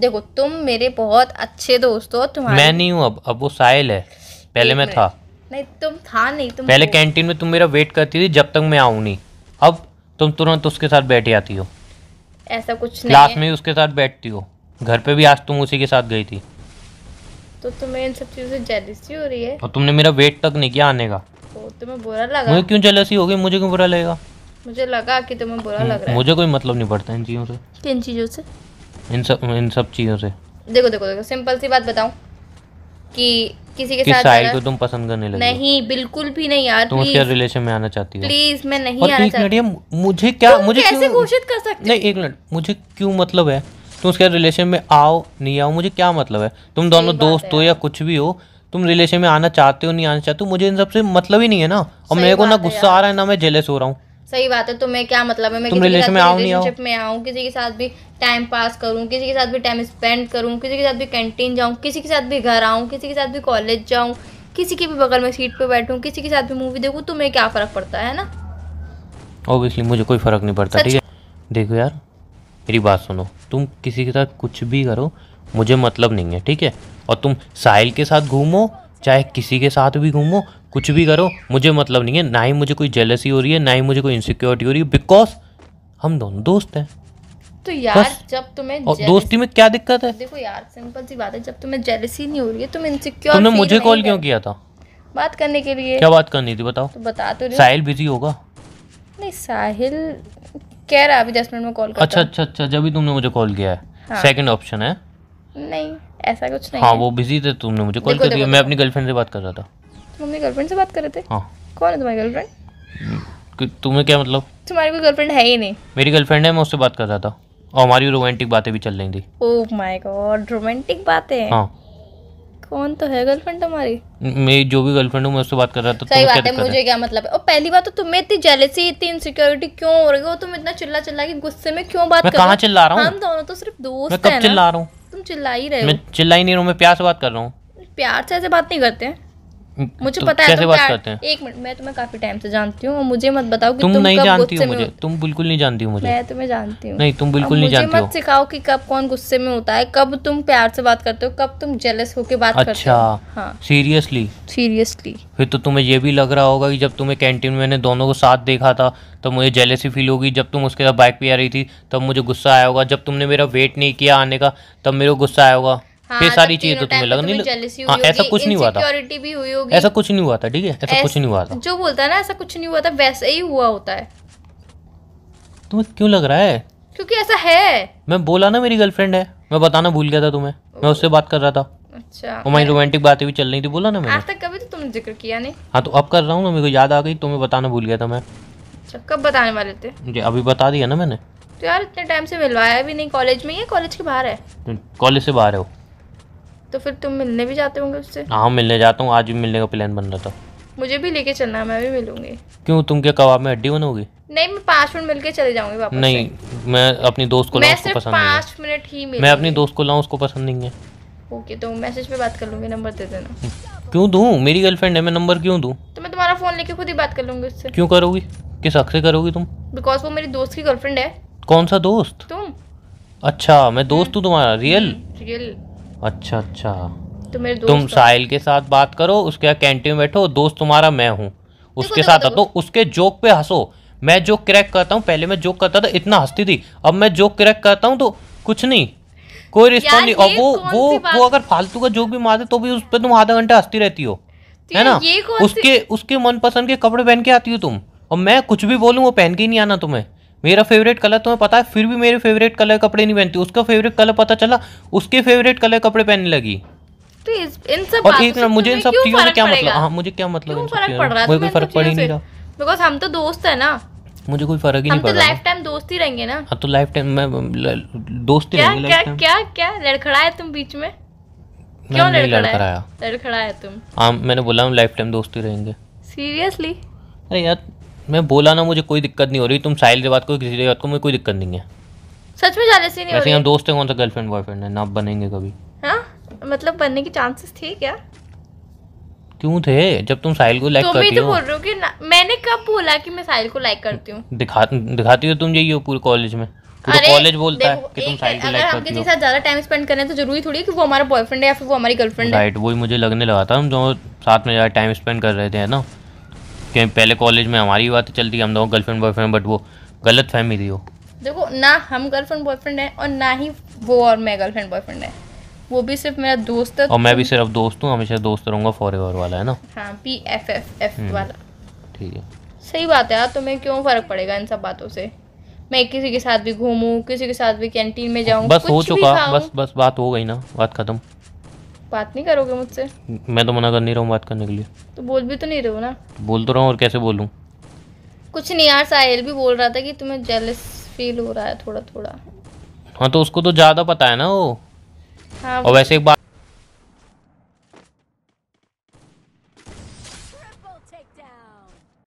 देखो तुम मेरे बहुत अच्छे दोस्त हो तुम्हारे मैं नहीं हूँ अब अब वो साहिल है पहले मैं था नहीं तुम था नहीं तुम पहले कैंटीन में तुम मेरा वेट करती थी जब तक मैं आऊँ नहीं अब तुम तुरंत उसके साथ बैठ जाती हो ऐसा कुछ नहीं क्लास में उसके साथ बैठती हो घर पे भी आज तुम उसी के साथ गई थी तो तुम्हें इन सब चीज़ों से जेलसी हो रही है और तुमने मेरा वेट तक नहीं किया आने का तो तुम्हें बुरा लगा मुझे क्यों जेलसी होगी मुझे क्यों बुरा लगेगा मुझे लगा कि तुम्हें बुरा लग रहा है मुझे कोई मतलब नहीं पड़ता इन चीज़ों से किन चीज़ों से इन सब इन सब चीज़ों से देखो देखो देखो सिंपल सी बात बताऊं कि किसी के किस साथ साहिल को तुम पसंद करने लगे नहीं बिल्कुल भी नहीं यार तुम क्या रिलेशन में आना चाहती हो प्लीज मैं नहीं और आना चाहती मिनट मुझे क्या मुझे कैसे घोषित कर सकते नहीं एक मिनट मुझे क्यों मतलब है तुम उसके रिलेशन में आओ नहीं आओ मुझे क्या मतलब है तुम दोनों दोस्त हो या कुछ भी हो तुम रिलेशन में आना चाहते हो नहीं आना चाहते हो मुझे इन सबसे मतलब ही नहीं है ना और मेरे को ना गुस्सा आ रहा है ना मैं जेलेस हो रहा हूँ सही बात है तो मैं क्या मतलब है मैं किसी के साथ रिलेशनशिप में आऊँ किसी के साथ भी टाइम पास करूँ किसी के साथ भी टाइम स्पेंड करूँ किसी के साथ भी कैंटीन जाऊँ किसी के साथ भी घर आऊँ किसी के साथ भी कॉलेज जाऊँ किसी के भी बगल में सीट पर बैठूँ किसी के साथ भी मूवी देखूँ तो मैं क्या फ़र्क पड़ता है ना ओबियसली मुझे कोई फ़र्क नहीं पड़ता ठीक है देखो यार मेरी बात सुनो तुम किसी के साथ कुछ भी करो मुझे मतलब नहीं है ठीक है और तुम साहिल के साथ घूमो चाहे किसी के साथ भी घूमो कुछ भी करो मुझे मतलब नहीं है ना ही मुझे कोई जेलसी हो रही है ना ही मुझे कोई इनसिक्योरिटी हो रही है बिकॉज हम दोनों दोस्त हैं तो यार बस, जब तुम्हें और दोस्ती में क्या दिक्कत है देखो यार सिंपल सी बात है जब तुम्हें जेलसी नहीं हो रही है तुम इनसिक्योर तुमने मुझे कॉल क्यों किया था बात करने के लिए क्या बात करनी थी बताओ तो बता तो साहिल बिजी होगा नहीं साहिल कह रहा अभी दस मिनट में कॉल अच्छा अच्छा अच्छा जब भी तुमने मुझे कॉल किया है सेकंड हाँ। ऑप्शन है नहीं ऐसा कुछ नहीं हाँ वो बिजी थे तुमने मुझे कॉल कर दिया मैं अपनी गर्लफ्रेंड से बात कर रहा था तुम अपनी गर्लफ्रेंड से बात कर रहे थे हाँ कौन है तुम्हारी गर्लफ्रेंड तुम्हें क्या मतलब तुम्हारी कोई गर्लफ्रेंड है ही नहीं मेरी गर्लफ्रेंड है मैं उससे बात कर रहा था और हमारी रोमांटिक बातें भी चल रही थी ओह माय गॉड रोमांटिक बातें हाँ कौन तो है गर्लफ्रेंड तुम्हारी मैं जो भी गर्लफ्रेंड हूँ मैं उससे बात कर रहा था सही बात है मुझे क्या मतलब है और पहली बात तो तुम्हें इतनी जेलेसी इतनी इनसिक्योरिटी क्यों हो रही हो तुम इतना चिल्ला चिल्ला के गुस्से में क्यों बात कर रहे हो हम दोनों तो सिर्फ दोस्त हैं मैं कब चिल्ला रहा हूँ चिल्ला ही रहे हो मैं चिल्ला ही नहीं रहा हूँ मैं प्यार से बात कर रहा हूँ प्यार से ऐसे बात नहीं करते हैं मुझे तो पता है कैसे बात करते हैं एक मिनट मैं तुम्हें काफी टाइम से जानती हूँ मुझे मत बताओ कि तुम, तुम नहीं जानती हो मुझे तुम बिल्कुल नहीं जानती हो मुझे मैं तुम्हें जानती हूँ नहीं तुम बिल्कुल नहीं जानती मुझे मत सिखाओ कि कब कौन गुस्से में होता है कब तुम प्यार से बात करते हो कब तुम जेलस होकर बात करते हो अच्छा सीरियसली हाँ। सीरियसली फिर तो तुम्हें ये भी लग रहा होगा कि जब तुम्हें कैंटीन में मैंने दोनों को साथ देखा था तो मुझे जेलेसी फील होगी जब तुम उसके साथ बाइक पे आ रही थी तब मुझे गुस्सा आया होगा जब तुमने मेरा वेट नहीं किया आने का तब मेरे गुस्सा आया होगा हाँ, ये सारी चीजें तो, तो तुम्हें लग लग... हाँ, ऐसा कुछ नहीं हुआ था भी हुई होगी ऐसा कुछ नहीं हुआ था ठीक है ऐसा कुछ नहीं हुआ था जो बोलता है ना ऐसा कुछ नहीं हुआ था वैसे ही हुआ होता है तुम्हें क्यों लग रहा है क्योंकि ऐसा है मैं बोला ना मेरी गर्लफ्रेंड है मैं बताना भूल गया था तुम्हें मैं उससे बात कर रहा था अच्छा और रोमांटिक बातें भी चल रही थी बोला ना मैंने आज तक कभी तो तुमने जिक्र किया नहीं हाँ तो अब कर रहा हूँ ना मेरे को याद आ गई तुम्हें बताना भूल गया था मैं अच्छा, कब बताने वाले थे जी अभी बता दिया ना मैंने तो यार इतने टाइम से मिलवाया भी नहीं कॉलेज में ही है कॉलेज के बाहर है कॉलेज से बाहर है वो तो फिर तुम मिलने भी जाते होंगे उससे हाँ मिलने जाता हूँ आज भी मिलने का प्लान बन रहा था मुझे भी लेके चलना है मैं भी मिलूंगी क्यों तुम क्या कबाब में हड्डी बनोगी नहीं मैं पाँच मिनट मिलके चले जाऊंगी वापस नहीं मैं अपनी दोस्त को मैं उसको पसंद पाँच मिनट ही मैं अपनी दोस्त को लाऊं उसको पसंद नहीं है ओके तो मैसेज पे बात कर लूंगी नंबर दे देना हम्म। क्यों दूं मेरी गर्लफ्रेंड है मैं नंबर क्यों दूं तो मैं तुम्हारा फोन लेके खुद ही बात कर लूंगी उससे क्यों करोगी किस हक से करोगी तुम बिकॉज वो मेरी दोस्त की गर्लफ्रेंड है कौन सा दोस्त तुम अच्छा मैं दोस्त हूँ तुम्हारा रियल रियल अच्छा अच्छा तो मेरे तुम साहिल के साथ बात करो उसके कैंटीन में बैठो दोस्त तुम्हारा मैं हूँ उसके साथ हूँ उसके जोक पे हंसो मैं जोक क्रैक करता हूँ पहले मैं जोक करता था इतना हंसती थी अब मैं जोक क्रैक करता हूँ तो कुछ नहीं कोई रिस्पॉन्स नहीं और वो वो वो अगर फालतू का जोक भी मार दे तो भी उस पर तुम आधा घंटा हंसती रहती हो तो है ना उसके उसके मनपसंद के कपड़े पहन के आती हो तुम और मैं कुछ भी बोलूँ वो पहन के ही नहीं आना तुम्हें मेरा फेवरेट कलर तुम्हें पता है फिर भी मेरे फेवरेट कलर कपड़े नहीं पहनती उसका फेवरेट कलर पता चला उसके फेवरेट कलर कपड़े पहनने लगी तो इन सब और एक ना, मुझे इन सब चीज़ों में क्या मतलब हाँ मुझे क्या मतलब मुझे कोई फर्क पड़ ही नहीं रहा बिकॉज हम तो दोस्त है ना मुझे कोई फर्क ही नहीं पड़ा लाइफ टाइम दोस्त ही रहेंगे ना हाँ तो लाइफ टाइम मैं दोस्त ही रहेंगे क्या क्या क्या है तुम बीच में क्यों लड़खड़ाया लड़खड़ाया तुम हाँ मैंने बोला हम लाइफ टाइम दोस्त ही रहेंगे सीरियसली अरे यार मैं बोला ना मुझे कोई दिक्कत नहीं हो रही तुम साहिल की बात को किसी की बात को मुझे कोई दिक्कत नहीं है सच में जाने से नहीं वैसे हम दोस्त हैं कौन सा गर्लफ्रेंड बॉयफ्रेंड है ना बनेंगे कभी हां मतलब बनने के चांसेस थे क्या क्यों थे जब तुम साहिल को लाइक करती तुम ही करती तो बोल हो रहे हो कि मैंने कब बोला कि मैं साहिल को लाइक करती हूं दिखा दिखाती हो तुम यही हो पूरे कॉलेज में पूरा तो कॉलेज बोलता है कि तुम साहिल को लाइक हम करती किसी के हो साथ ज्यादा टाइम स्पेंड करें तो जरूरी थोड़ी है कि वो हमारा बॉयफ्रेंड है या फिर वो हमारी गर्लफ्रेंड है राइट वही मुझे लगने लगा था हम जो साथ में ज़्यादा टाइम स्पेंड कर रहे थे है ना क्योंकि पहले कॉलेज में हमारी बात चलती हम दोनों गर्लफ्रेंड बॉयफ्रेंड बट वो गलत फहमी थी वो देखो ना हम गर्लफ्रेंड बॉयफ्रेंड है और ना ही वो और मैं गर्लफ्रेंड बॉयफ्रेंड है वो भी सिर्फ मेरा दोस्त है और मैं तो भी सिर्फ दोस्त हूँ हमेशा दोस्त रहूँगा फॉर एवर वाला है ना हाँ पी एफ एफ एफ वाला ठीक है सही बात है यार तुम्हें क्यों फ़र्क पड़ेगा इन सब बातों से मैं किसी के साथ भी घूमूं किसी के साथ भी कैंटीन में जाऊं बस कुछ हो चुका बस बस बात हो गई ना बात खत्म बात नहीं करोगे मुझसे मैं तो मना कर नहीं रहा हूँ बात करने के लिए तो बोल भी तो नहीं रहे हो ना बोल तो रहा हूँ और कैसे बोलूँ कुछ नहीं यार साहिल भी बोल रहा था कि तुम्हें जेलस फील हो रहा है थोड़ा थोड़ा हाँ तो उसको तो ज़्यादा पता है ना वो हाँ और वैसे एक बात